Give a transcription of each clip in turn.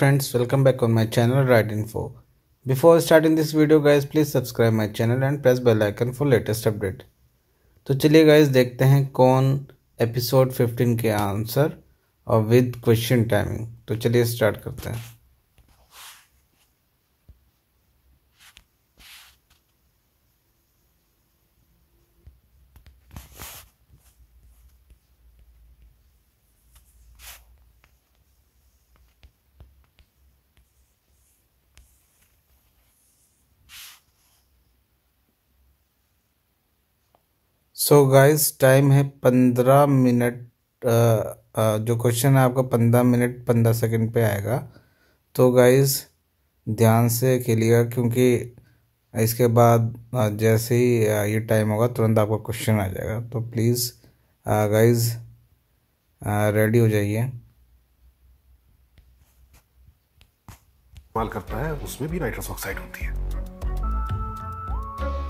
friends welcome back on my channel right info before starting this video guys please subscribe my channel and press bell icon for latest update तो चलिए guys देखते हैं कौन episode 15 के answer और with question timing तो चलिए start करते हैं सो गाइस टाइम है पंद्रह मिनट जो क्वेश्चन है आपका पंद्रह मिनट पंद्रह सेकंड पे आएगा तो गाइस ध्यान से खेलिएगा क्योंकि इसके बाद जैसे ही ये टाइम होगा तुरंत आपका क्वेश्चन आ जाएगा तो प्लीज़ गाइज रेडी हो जाइए करता है उसमें भी नाइट्रस ऑक्साइड होती है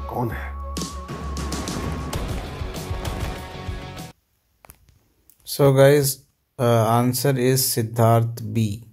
कौन है So guys, uh, answer is Siddharth B.